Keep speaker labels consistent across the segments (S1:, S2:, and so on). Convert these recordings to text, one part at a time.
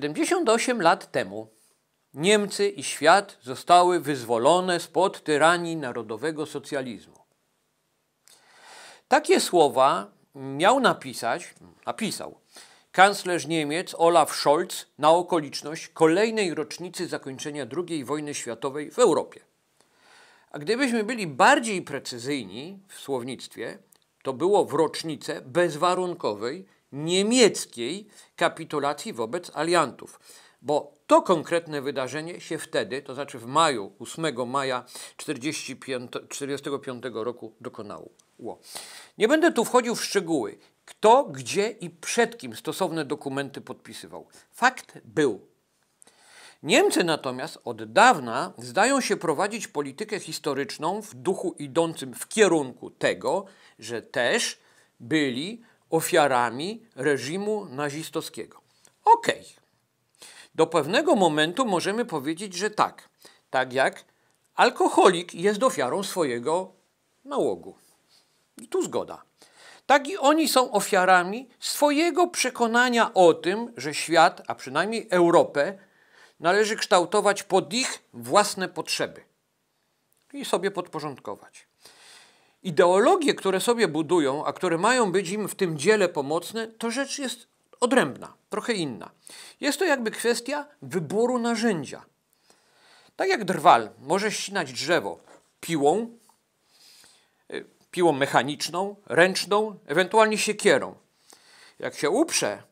S1: 78 lat temu Niemcy i świat zostały wyzwolone spod tyranii narodowego socjalizmu. Takie słowa miał napisać, napisał kanclerz Niemiec Olaf Scholz na okoliczność kolejnej rocznicy zakończenia II wojny światowej w Europie. A gdybyśmy byli bardziej precyzyjni w słownictwie, to było w rocznicę bezwarunkowej niemieckiej kapitulacji wobec aliantów. Bo to konkretne wydarzenie się wtedy, to znaczy w maju, 8 maja 1945 roku dokonało. Nie będę tu wchodził w szczegóły, kto, gdzie i przed kim stosowne dokumenty podpisywał. Fakt był. Niemcy natomiast od dawna zdają się prowadzić politykę historyczną w duchu idącym w kierunku tego, że też byli ofiarami reżimu nazistowskiego. Okej. Okay. Do pewnego momentu możemy powiedzieć, że tak. Tak jak alkoholik jest ofiarą swojego nałogu. I tu zgoda. Tak i oni są ofiarami swojego przekonania o tym, że świat, a przynajmniej Europę, należy kształtować pod ich własne potrzeby i sobie podporządkować. Ideologie, które sobie budują, a które mają być im w tym dziele pomocne, to rzecz jest odrębna, trochę inna. Jest to jakby kwestia wyboru narzędzia. Tak jak drwal może ścinać drzewo piłą, y, piłą mechaniczną, ręczną, ewentualnie siekierą. Jak się uprze,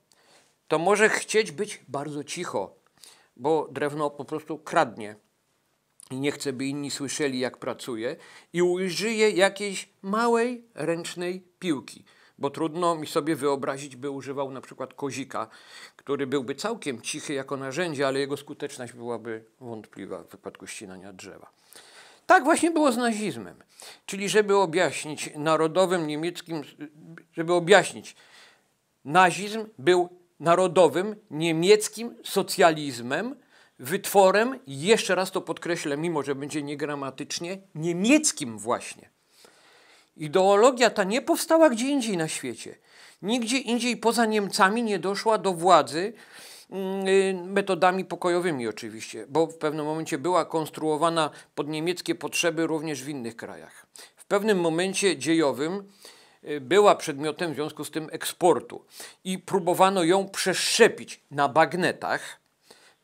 S1: to może chcieć być bardzo cicho, bo drewno po prostu kradnie i nie chcę, by inni słyszeli, jak pracuję, i użyję jakiejś małej ręcznej piłki. Bo trudno mi sobie wyobrazić, by używał na przykład kozika, który byłby całkiem cichy jako narzędzie, ale jego skuteczność byłaby wątpliwa w wypadku ścinania drzewa. Tak właśnie było z nazizmem. Czyli żeby objaśnić narodowym niemieckim, żeby objaśnić, nazizm był narodowym niemieckim socjalizmem, wytworem, jeszcze raz to podkreślę, mimo że będzie niegramatycznie, niemieckim właśnie. Ideologia ta nie powstała gdzie indziej na świecie. Nigdzie indziej poza Niemcami nie doszła do władzy mm, y, metodami pokojowymi oczywiście, bo w pewnym momencie była konstruowana pod niemieckie potrzeby również w innych krajach. W pewnym momencie dziejowym y, była przedmiotem w związku z tym eksportu i próbowano ją przeszczepić na bagnetach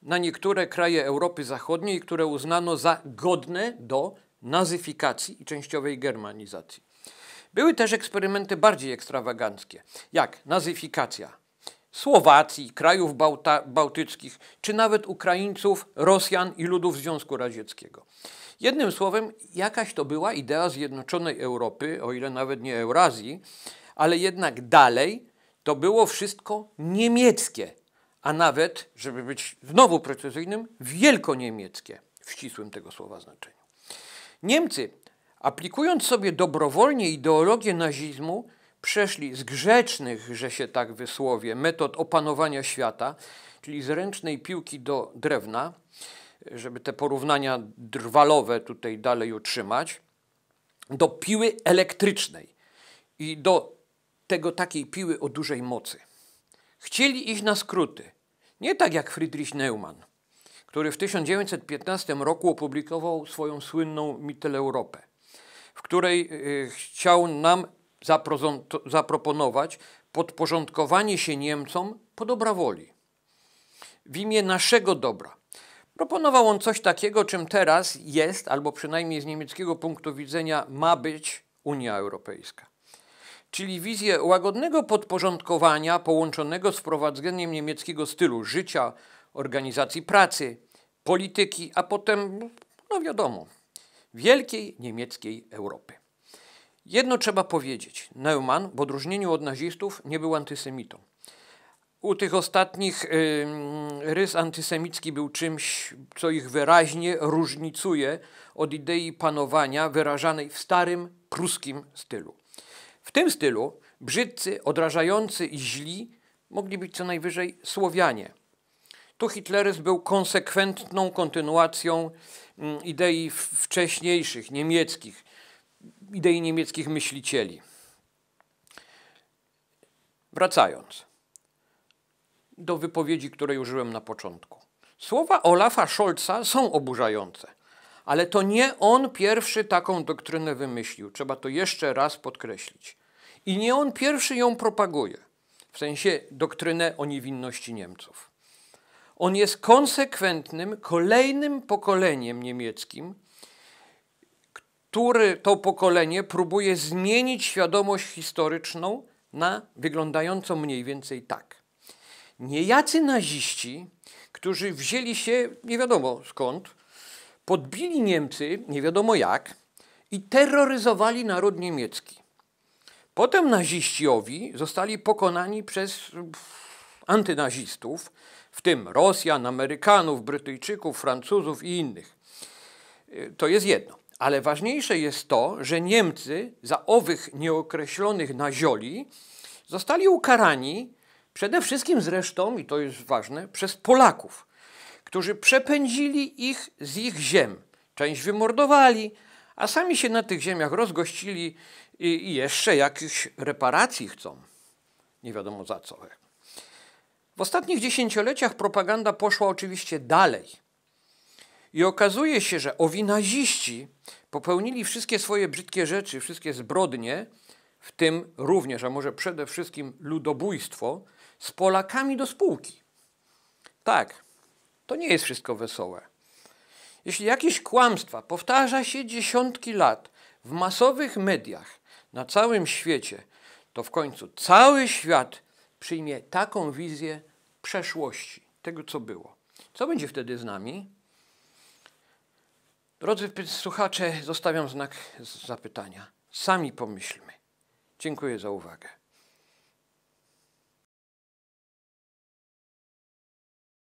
S1: na niektóre kraje Europy Zachodniej, które uznano za godne do nazyfikacji i częściowej germanizacji. Były też eksperymenty bardziej ekstrawaganckie, jak nazyfikacja Słowacji, krajów Bałta bałtyckich, czy nawet Ukraińców, Rosjan i ludów Związku Radzieckiego. Jednym słowem, jakaś to była idea zjednoczonej Europy, o ile nawet nie Eurazji, ale jednak dalej to było wszystko niemieckie, a nawet, żeby być znowu precyzyjnym, wielkoniemieckie w ścisłym tego słowa znaczeniu. Niemcy, aplikując sobie dobrowolnie ideologię nazizmu, przeszli z grzecznych, że się tak wysłowie, metod opanowania świata, czyli z ręcznej piłki do drewna, żeby te porównania drwalowe tutaj dalej utrzymać, do piły elektrycznej i do tego takiej piły o dużej mocy. Chcieli ich na skróty. Nie tak jak Friedrich Neumann, który w 1915 roku opublikował swoją słynną Mitteleuropę, w której y, chciał nam zaproponować podporządkowanie się Niemcom po dobra woli, w imię naszego dobra. Proponował on coś takiego, czym teraz jest, albo przynajmniej z niemieckiego punktu widzenia ma być Unia Europejska czyli wizję łagodnego podporządkowania połączonego z wprowadzeniem niemieckiego stylu życia, organizacji pracy, polityki, a potem, no wiadomo, wielkiej niemieckiej Europy. Jedno trzeba powiedzieć. Neumann w odróżnieniu od nazistów nie był antysemitą. U tych ostatnich yy, rys antysemicki był czymś, co ich wyraźnie różnicuje od idei panowania wyrażanej w starym pruskim stylu. W tym stylu brzydcy, odrażający i źli mogli być co najwyżej Słowianie. Tu hitleryzm był konsekwentną kontynuacją mm, idei wcześniejszych, niemieckich, idei niemieckich myślicieli. Wracając do wypowiedzi, której użyłem na początku. Słowa Olafa Scholza są oburzające, ale to nie on pierwszy taką doktrynę wymyślił. Trzeba to jeszcze raz podkreślić. I nie on pierwszy ją propaguje, w sensie doktrynę o niewinności Niemców. On jest konsekwentnym, kolejnym pokoleniem niemieckim, który to pokolenie próbuje zmienić świadomość historyczną na wyglądającą mniej więcej tak. Niejacy naziści, którzy wzięli się nie wiadomo skąd, podbili Niemcy nie wiadomo jak i terroryzowali naród niemiecki. Potem naziściowi zostali pokonani przez antynazistów, w tym Rosjan, Amerykanów, Brytyjczyków, Francuzów i innych. Y, to jest jedno. Ale ważniejsze jest to, że Niemcy za owych nieokreślonych nazioli zostali ukarani przede wszystkim zresztą, i to jest ważne, przez Polaków, którzy przepędzili ich z ich ziem. Część wymordowali, a sami się na tych ziemiach rozgościli i, jeszcze jakichś reparacji chcą. Nie wiadomo za co. W ostatnich dziesięcioleciach propaganda poszła oczywiście dalej. I okazuje się, że owi naziści popełnili wszystkie swoje brzydkie rzeczy, wszystkie zbrodnie, w tym również, a może przede wszystkim ludobójstwo, z Polakami do spółki. Tak, to nie jest wszystko wesołe. Jeśli jakieś kłamstwa powtarza się dziesiątki lat w masowych mediach na całym świecie, to w końcu cały świat przyjmie taką wizję przeszłości, tego co było. Co będzie wtedy z nami? Drodzy słuchacze, zostawiam znak zapytania. Sami pomyślmy. Dziękuję za uwagę.